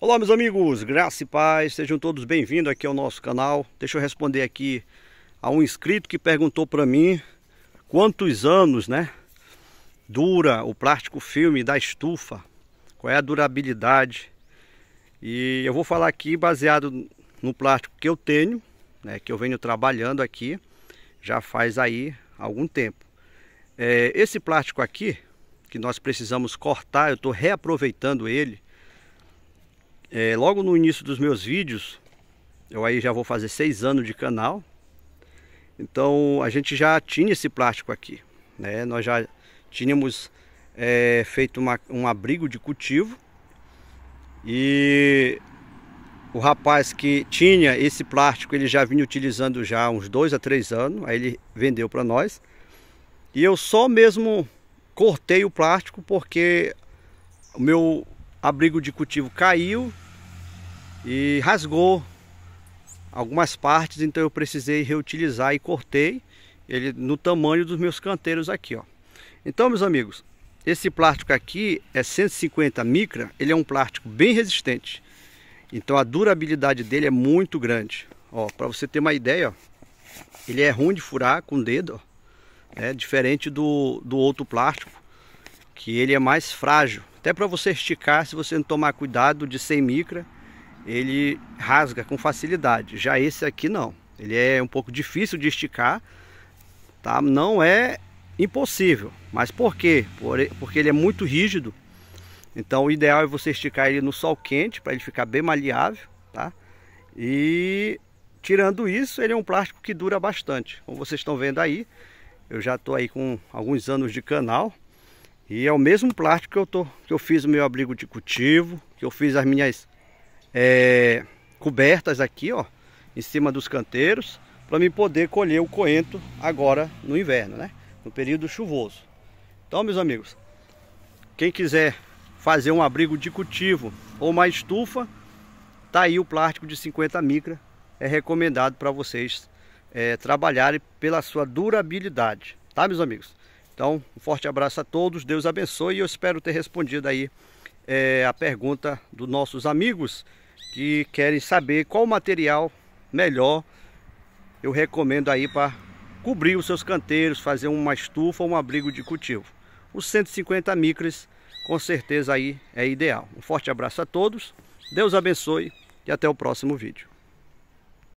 Olá meus amigos, graça e paz, sejam todos bem-vindos aqui ao nosso canal. Deixa eu responder aqui a um inscrito que perguntou para mim quantos anos, né, dura o plástico filme da estufa, qual é a durabilidade. E eu vou falar aqui baseado no plástico que eu tenho, né, que eu venho trabalhando aqui já faz aí algum tempo. É, esse plástico aqui, que nós precisamos cortar, eu estou reaproveitando ele, é, logo no início dos meus vídeos, eu aí já vou fazer seis anos de canal, então a gente já tinha esse plástico aqui, né? Nós já tínhamos é, feito uma, um abrigo de cultivo e o rapaz que tinha esse plástico, ele já vinha utilizando já uns dois a três anos, aí ele vendeu para nós. E eu só mesmo cortei o plástico porque o meu abrigo de cultivo caiu e rasgou algumas partes, então eu precisei reutilizar e cortei ele no tamanho dos meus canteiros aqui, ó. Então, meus amigos, esse plástico aqui é 150 micra, ele é um plástico bem resistente. Então a durabilidade dele é muito grande. Ó, para você ter uma ideia, ó, ele é ruim de furar com o dedo, ó. É diferente do, do outro plástico, que ele é mais frágil. Até para você esticar, se você não tomar cuidado de 100 micra, ele rasga com facilidade. Já esse aqui não. Ele é um pouco difícil de esticar, tá? Não é impossível. Mas por quê? Porque ele é muito rígido. Então o ideal é você esticar ele no sol quente para ele ficar bem maleável, tá? E tirando isso, ele é um plástico que dura bastante. Como vocês estão vendo aí, eu já estou aí com alguns anos de canal. E é o mesmo plástico que eu, tô, que eu fiz o meu abrigo de cultivo, que eu fiz as minhas é, cobertas aqui, ó, em cima dos canteiros, para me poder colher o coento agora no inverno, né? No período chuvoso. Então, meus amigos, quem quiser fazer um abrigo de cultivo ou uma estufa, tá aí o plástico de 50 micra, é recomendado para vocês é, trabalharem pela sua durabilidade, tá, meus amigos? Então, um forte abraço a todos, Deus abençoe e eu espero ter respondido aí é, a pergunta dos nossos amigos que querem saber qual material melhor eu recomendo aí para cobrir os seus canteiros, fazer uma estufa ou um abrigo de cultivo. Os 150 micras com certeza aí é ideal. Um forte abraço a todos, Deus abençoe e até o próximo vídeo.